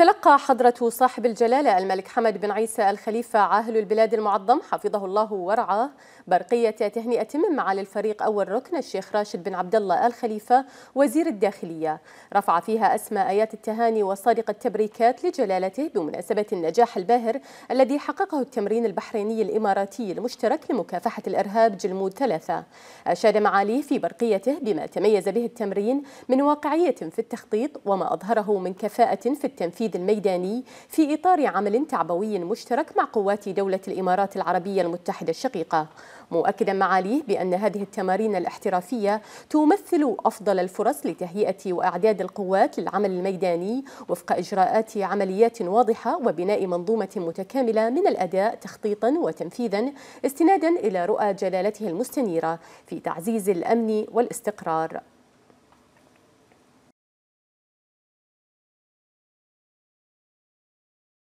تلقى حضرة صاحب الجلالة الملك حمد بن عيسى الخليفة عاهل البلاد المعظم حفظه الله ورعاه برقية تهنئة من معالي الفريق أول ركن الشيخ راشد بن عبد الله الخليفة وزير الداخلية رفع فيها أسماء آيات التهاني وصادق التبريكات لجلالته بمناسبة النجاح الباهر الذي حققه التمرين البحريني الإماراتي المشترك لمكافحة الإرهاب جلمود ثلاثة أشاد معاليه في برقيته بما تميز به التمرين من واقعية في التخطيط وما أظهره من كفاءة في التنفيذ الصعيد الميداني في إطار عمل تعبوي مشترك مع قوات دولة الإمارات العربية المتحدة الشقيقة مؤكدا معاليه بأن هذه التمارين الاحترافية تمثل أفضل الفرص لتهيئة وأعداد القوات للعمل الميداني وفق إجراءات عمليات واضحة وبناء منظومة متكاملة من الأداء تخطيطا وتنفيذا استنادا إلى رؤى جلالته المستنيرة في تعزيز الأمن والاستقرار